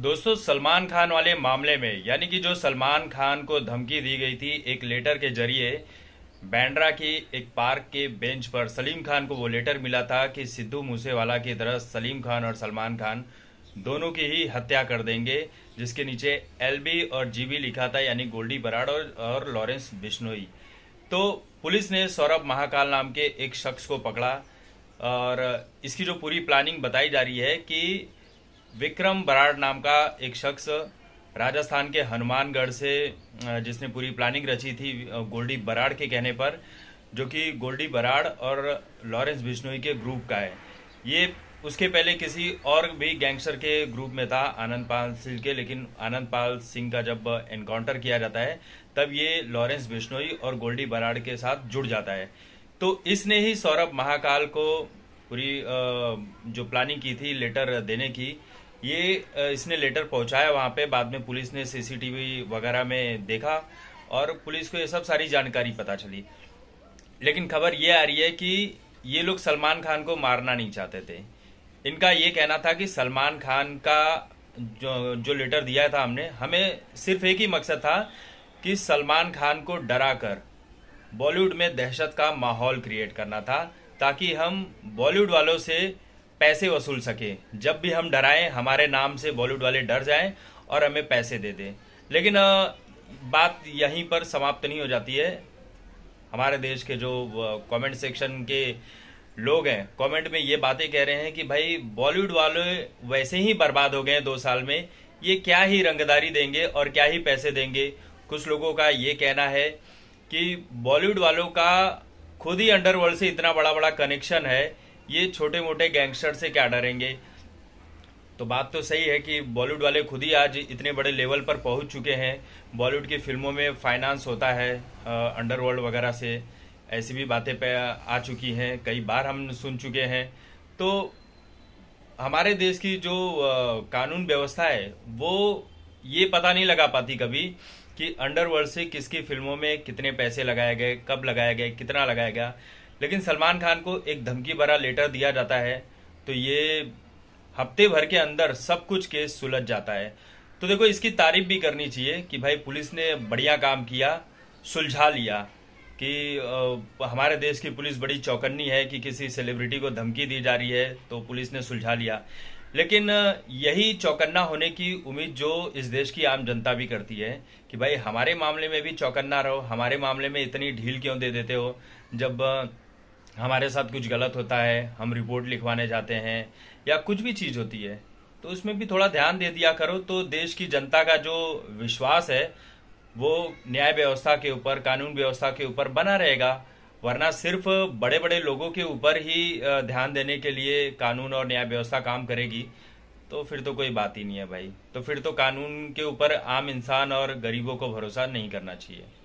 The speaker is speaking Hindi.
दोस्तों सलमान खान वाले मामले में यानी कि जो सलमान खान को धमकी दी गई थी एक लेटर के जरिए बैंड्रा की एक पार्क के बेंच पर सलीम खान को वो लेटर मिला था कि सिद्धू मूसेवाला की तरह सलीम खान और सलमान खान दोनों की ही हत्या कर देंगे जिसके नीचे एलबी और जीबी लिखा था यानी गोल्डी बराड़ और, और लॉरेंस बिश्नोई तो पुलिस ने सौरभ महाकाल नाम के एक शख्स को पकड़ा और इसकी जो पूरी प्लानिंग बताई जा रही है कि विक्रम बराड़ नाम का एक शख्स राजस्थान के हनुमानगढ़ से जिसने पूरी प्लानिंग रची थी गोल्डी बराड़ के कहने पर जो कि गोल्डी बराड़ और लॉरेंस बिश्नोई के ग्रुप का है ये उसके पहले किसी और भी गैंगस्टर के ग्रुप में था आनंद पाल सिंह के लेकिन आनंद पाल सिंह का जब एनकाउंटर किया जाता है तब ये लॉरेंस बिश्नोई और गोल्डी बराड़ के साथ जुड़ जाता है तो इसने ही सौरभ महाकाल को पूरी जो प्लानिंग की थी लेटर देने की ये इसने लेटर पहुंचाया वहाँ पे बाद में पुलिस ने सीसीटीवी वगैरह में देखा और पुलिस को ये सब सारी जानकारी पता चली लेकिन खबर ये आ रही है कि ये लोग सलमान खान को मारना नहीं चाहते थे इनका ये कहना था कि सलमान खान का जो जो लेटर दिया था हमने हमें सिर्फ एक ही मकसद था कि सलमान खान को डरा कर बॉलीवुड में दहशत का माहौल क्रिएट करना था ताकि हम बॉलीवुड वालों से पैसे वसूल सके जब भी हम डराएं हमारे नाम से बॉलीवुड वाले डर जाएं और हमें पैसे दे दें लेकिन बात यहीं पर समाप्त नहीं हो जाती है हमारे देश के जो कमेंट सेक्शन के लोग हैं कमेंट में ये बातें कह रहे हैं कि भाई बॉलीवुड वाले वैसे ही बर्बाद हो गए दो साल में ये क्या ही रंगदारी देंगे और क्या ही पैसे देंगे कुछ लोगों का ये कहना है कि बॉलीवुड वालों का खुद ही अंडरवर्ल्ड से इतना बड़ा बड़ा कनेक्शन है ये छोटे मोटे गैंगस्टर से क्या डरेंगे तो बात तो सही है कि बॉलीवुड वाले खुद ही आज इतने बड़े लेवल पर पहुंच चुके हैं बॉलीवुड की फिल्मों में फाइनेंस होता है अंडरवर्ल्ड वगैरह से ऐसी भी बातें पे आ चुकी हैं कई बार हम सुन चुके हैं तो हमारे देश की जो कानून व्यवस्था है वो ये पता नहीं लगा पाती कभी कि अंडरवर्ल्ड से किसकी फिल्मों में कितने पैसे लगाए गए कब लगाए गए कितना लगाया गया लेकिन सलमान खान को एक धमकी भरा लेटर दिया जाता है तो ये हफ्ते भर के अंदर सब कुछ केस सुलझ जाता है तो देखो इसकी तारीफ भी करनी चाहिए कि भाई पुलिस ने बढ़िया काम किया सुलझा लिया कि हमारे देश की पुलिस बड़ी चौकन्नी है कि किसी सेलिब्रिटी को धमकी दी जा रही है तो पुलिस ने सुलझा लिया लेकिन यही चौकन्ना होने की उम्मीद जो इस देश की आम जनता भी करती है कि भाई हमारे मामले में भी चौकन्ना रहो हमारे मामले में इतनी ढील क्यों दे देते हो जब हमारे साथ कुछ गलत होता है हम रिपोर्ट लिखवाने जाते हैं या कुछ भी चीज़ होती है तो उसमें भी थोड़ा ध्यान दे दिया करो तो देश की जनता का जो विश्वास है वो न्याय व्यवस्था के ऊपर कानून व्यवस्था के ऊपर बना रहेगा वरना सिर्फ बड़े बड़े लोगों के ऊपर ही ध्यान देने के लिए कानून और न्याय व्यवस्था काम करेगी तो फिर तो कोई बात ही नहीं है भाई तो फिर तो कानून के ऊपर आम इंसान और गरीबों को भरोसा नहीं करना चाहिए